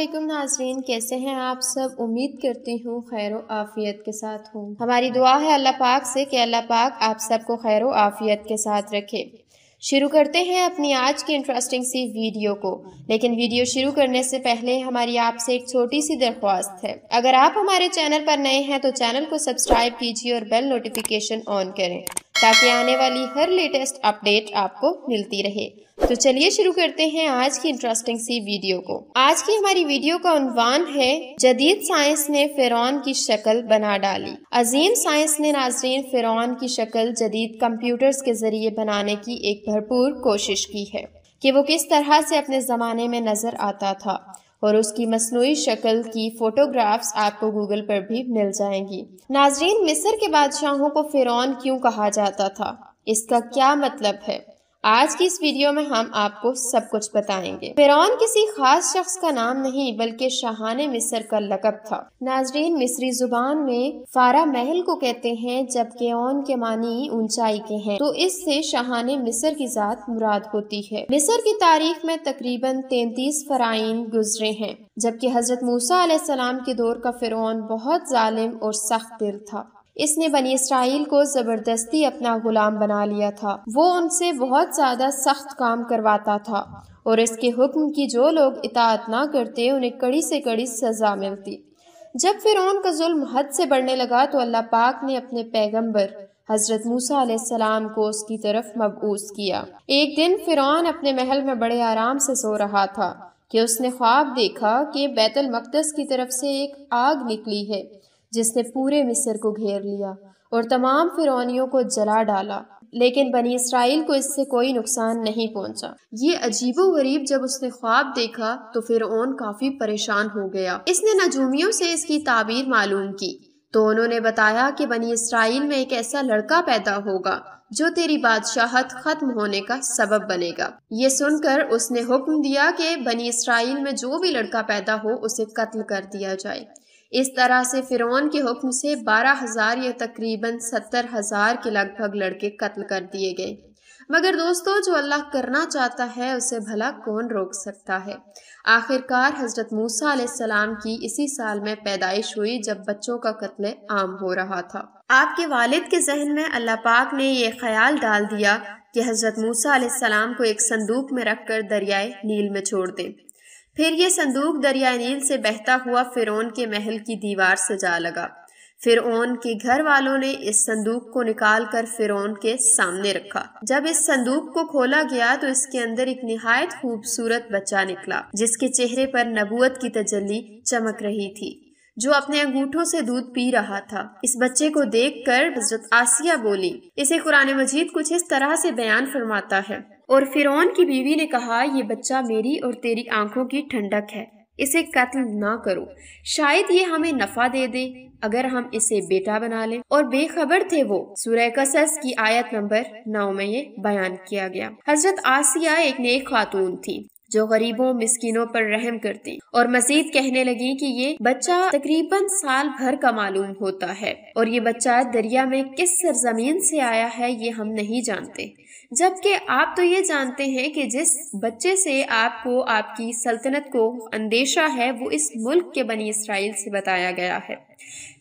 अस्सलाम नाजरीन कैसे हैं आप सब उम्मीद करती हूँ खैर आफ़ियत के साथ हूँ हमारी दुआ है अल्लाह पाक से कि अल्लाह पाक आप सबको खैर आफ़ियत के साथ रखे शुरू करते हैं अपनी आज की इंटरेस्टिंग सी वीडियो को लेकिन वीडियो शुरू करने से पहले हमारी आपसे एक छोटी सी दरख्वास्त है अगर आप हमारे चैनल पर नए हैं तो चैनल को सब्सक्राइब कीजिए और बेल नोटिफिकेशन ऑन करें ताकि आने वाली हर लेटेस्ट अपडेट आपको मिलती रहे तो चलिए शुरू करते हैं आज की इंटरेस्टिंग सी वीडियो को आज की हमारी वीडियो का उनवान है जदीद साइंस ने फिर की शक्ल बना डाली अजीम साइंस ने नाजरीन फिर की शक्ल जदीद कंप्यूटर्स के जरिए बनाने की एक भरपूर कोशिश की है कि वो किस तरह से अपने ज़माने में नज़र आता था और उसकी मसनू शक्ल की फोटोग्राफ्स आपको गूगल पर भी मिल जाएंगी नाजरीन मिस्र के बादशाहों को फिरौन क्यों कहा जाता था इसका क्या मतलब है आज की इस वीडियो में हम आपको सब कुछ बताएंगे फिरौन किसी खास शख्स का नाम नहीं बल्कि शाहान मिस्र का लकब था नाजरीन मिस्री जुबान में फारा महल को कहते हैं जबकि ओन के मानी ऊंचाई के हैं तो इससे शाहान मिस्र की जात मुराद होती है मिस्र की तारीख में तकरीबन तैतीस फराइन गुजरे हैं जबकि हजरत मूसा सलाम के दौर का फिरौन बहुत जालिम और सख्त दिल था इसने बनी इसराइल को ज़बरदस्ती अपना ग़ुलाम बना लिया था वो उनसे बहुत ज़्यादा सख्त काम करवाता था और इसके हुक्म की जो लोग इतात ना करते उन्हें कड़ी से कड़ी सज़ा मिलती जब फिर का जुल्म हद से बढ़ने लगा तो अल्लाह पाक ने अपने पैगंबर हज़रत मूसा सलाम को उसकी तरफ मबूस किया एक दिन फ़िरौन अपने महल में बड़े आराम से सो रहा था कि उसने ख्वाब देखा कि बैतुल मकदस की तरफ से एक आग निकली है जिसने पूरे मिस्र को घेर लिया और तमाम फिरौनियों को जला डाला लेकिन बनी इसराइल को इससे कोई नुकसान नहीं पहुंचा ये अजीबो गरीब जब उसने ख्वाब देखा तो फिर ओन काफी परेशान हो गया इसने नजूमियों से इसकी ताबीर मालूम की तो उन्होंने बताया कि बनी इसराइल में एक ऐसा लड़का पैदा होगा जो तेरी बादशाहत खत्म होने का सबब बनेगा ये सुनकर उसने हुक्म दिया कि बनी इसराइल में जो भी लड़का पैदा हो उसे कत्ल कर दिया जाए इस तरह से फ़िरौन के हुक्म से बारह हज़ार या तकरीबन सत्तर हज़ार के लगभग लड़के कत्ल कर दिए गए मगर दोस्तों जो अल्लाह करना चाहता है उसे भला कौन रोक सकता है आखिरकार हज़रत मूसा सलाम की इसी साल में पैदाइश हुई जब बच्चों का कत्ल आम हो रहा था आपके वालिद के जहन में अल्लाह पाक ने यह ख्याल डाल दिया कि हज़रत मूसा सलाम को एक संदूक में रखकर दरियाए नील में छोड़ दें फिर ये संदूक दरिया नील से बहता हुआ फिरौन के महल की दीवार से जा लगा फिर के घर वालों ने इस संदूक को निकाल कर फिर के सामने रखा जब इस संदूक को खोला गया तो इसके अंदर एक निहायत खूबसूरत बच्चा निकला जिसके चेहरे पर नबूत की तजली चमक रही थी जो अपने अंगूठों से दूध पी रहा था इस बच्चे को देखकर कर आसिया बोली इसे कुरान मजीद कुछ इस तरह से बयान फरमाता है और फिरौन की बीवी ने कहा यह बच्चा मेरी और तेरी आंखों की ठंडक है इसे कत्ल ना करो शायद ये हमें नफा दे दे अगर हम इसे बेटा बना लें और बेखबर थे वो सूर्य कसस की आयत नंबर नौ में ये बयान किया गया हजरत आसिया एक नेक खातून थी जो गरीबों मिस्किनों पर रहम करती और मजीद कहने लगी कि ये बच्चा तकरीबन साल भर का मालूम होता है और ये बच्चा दरिया में किस सरजमीन से आया है ये हम नहीं जानते जबकि आप तो ये जानते हैं कि जिस बच्चे से आपको आपकी सल्तनत को अंदेशा है वो इस मुल्क के बनी इसराइल से बताया गया है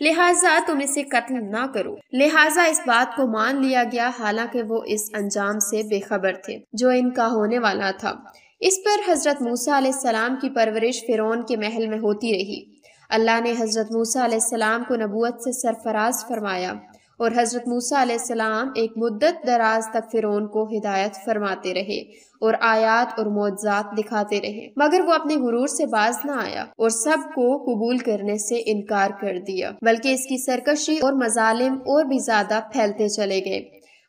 लिहाजा तुम इसे कत्ल ना करो लिहाजा इस बात को मान लिया गया हालांकि वो इस अंजाम से बेखबर थे जो इनका होने वाला था इस पर हज़रत मूसा की परवरिश फ़िरौन के महल में होती रही अल्लाह ने हज़रत मूसा को नबूत से सरफराज फरमाया और हज़रत मूसा सलाम एक मुद्दत दराज तक फ़िरौन को हिदायत फरमाते रहे और आयात और मुआजात दिखाते रहे मगर वो अपने गुरूर से बाज न आया और सब को कबूल करने से इनकार कर दिया बल्कि इसकी सरकशी और मजालिम और भी ज़्यादा फैलते चले गए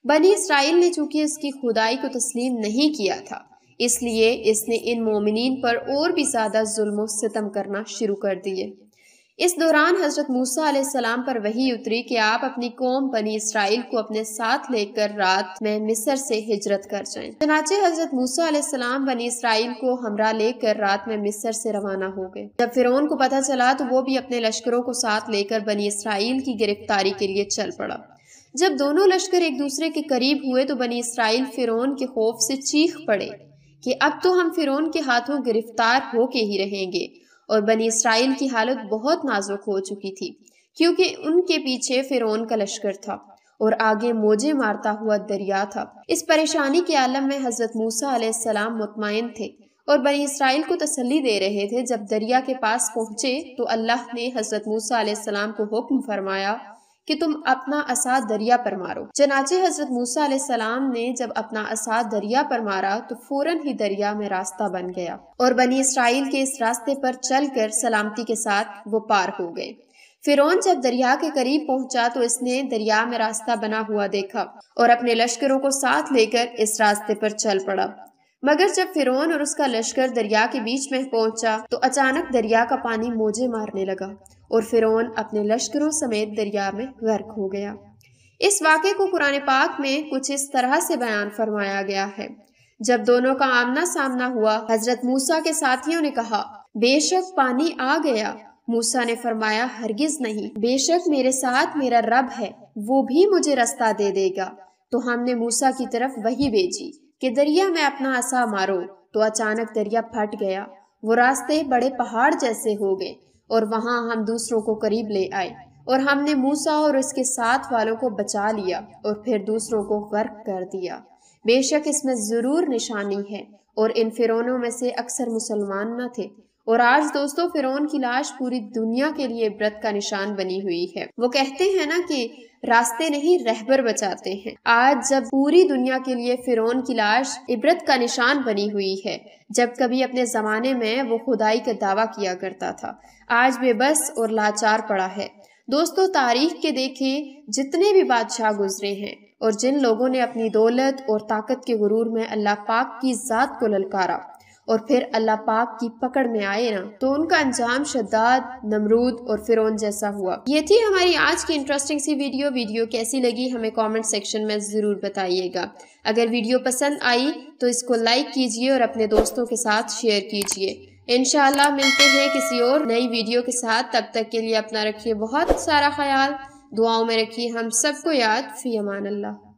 बनी इसराइल ने चूंकि इसकी खुदाई को तस्लीम नहीं किया था इसलिए इसने इन मोमिन पर और भी ज़्यादा जुल्म सितम करना शुरू कर दिए इस दौरान हजरत मूसा सलाम पर वही उतरी कि आप अपनी कौम बनी इसराइल को अपने साथ लेकर रात में मिस्र से हिजरत कर जाएं। चनाचे हजरत मूसा सलाम बनी इसराइल को हमरा लेकर रात में मिस्र से रवाना हो गए जब फिर को पता चला तो वो भी अपने लश्करों को साथ लेकर बनी इसराइल की गिरफ्तारी के लिए चल पड़ा जब दोनों लश्कर एक दूसरे के करीब हुए तो बनी इसराइल फिरौन के खौफ से चीख पड़े कि अब तो हम फिरौन के हाथों गिरफ्तार होके ही रहेंगे और बनी इसराइल की हालत बहुत नाजुक हो चुकी थी क्योंकि उनके पीछे फिरौन का लश्कर था और आगे मोजे मारता हुआ दरिया था इस परेशानी के आलम में हजरत मूसा सलाम मुतमाइन थे और बनी इसराइल को तसली दे रहे थे जब दरिया के पास पहुंचे तो अल्लाह ने हजरत मूसा सलाम को हुक्म फरमाया कि तुम अपना असा दरिया पर मारो चनाचे हजरत मूसा सलाम ने जब अपना असाद दरिया पर मारा तो फौरन ही दरिया में रास्ता बन गया और बनी इसराइल के इस रास्ते पर चलकर सलामती के साथ वो पार हो गए फिरौन जब दरिया के करीब पहुंचा तो इसने दरिया में रास्ता बना हुआ देखा और अपने लश्करों को साथ लेकर इस रास्ते पर चल पड़ा मगर जब फिरौन और उसका लश्कर दरिया के बीच में पहुंचा तो अचानक दरिया का पानी मोजे मारने लगा और फ़िरौन अपने लश्करों समेत दरिया में गर्क हो गया इस वाक़े को कुरान पाक में कुछ इस तरह से बयान फरमाया गया है जब दोनों का आमना सामना हुआ हजरत मूसा के साथियों ने कहा बेशक पानी आ गया मूसा ने फरमाया हरगिज नहीं बेशक मेरे साथ मेरा रब है वो भी मुझे रास्ता दे देगा तो हमने मूसा की तरफ वही भेजी कि दरिया में अपना असा मारो तो अचानक दरिया फट गया वो रास्ते बड़े पहाड़ जैसे हो गए और वहाँ हम दूसरों को करीब ले आए और हमने मूसा और उसके साथ वालों को बचा लिया और फिर दूसरों को गर्क कर दिया बेशक इसमें ज़रूर निशानी है और इन फिरोनों में से अक्सर मुसलमान न थे और आज दोस्तों फिरौन की लाश पूरी दुनिया के लिए व्रत का निशान बनी हुई है वो कहते हैं ना कि रास्ते नहीं रहबर बचाते हैं आज जब पूरी दुनिया के लिए फिरौन की लाश इब्रत का निशान बनी हुई है जब कभी अपने ज़माने में वो खुदाई का दावा किया करता था आज बेबस और लाचार पड़ा है दोस्तों तारीख के देखे जितने भी बादशाह गुजरे हैं और जिन लोगों ने अपनी दौलत और ताकत के गुरूर में अल्लाह पाक की ज़ात को ललकारा और फिर अल्लाह पाक की पकड़ में आए ना तो उनका अंजाम शद्दाद नमरूद और फिर जैसा हुआ ये थी हमारी आज की इंटरेस्टिंग सी वीडियो वीडियो कैसी लगी हमें कमेंट सेक्शन में ज़रूर बताइएगा अगर वीडियो पसंद आई तो इसको लाइक कीजिए और अपने दोस्तों के साथ शेयर कीजिए इनशाला मिलते हैं किसी और नई वीडियो के साथ तब तक के लिए अपना रखिए बहुत सारा ख्याल दुआओं में रखिए हम सबको याद फ़ी अमान अल्लाह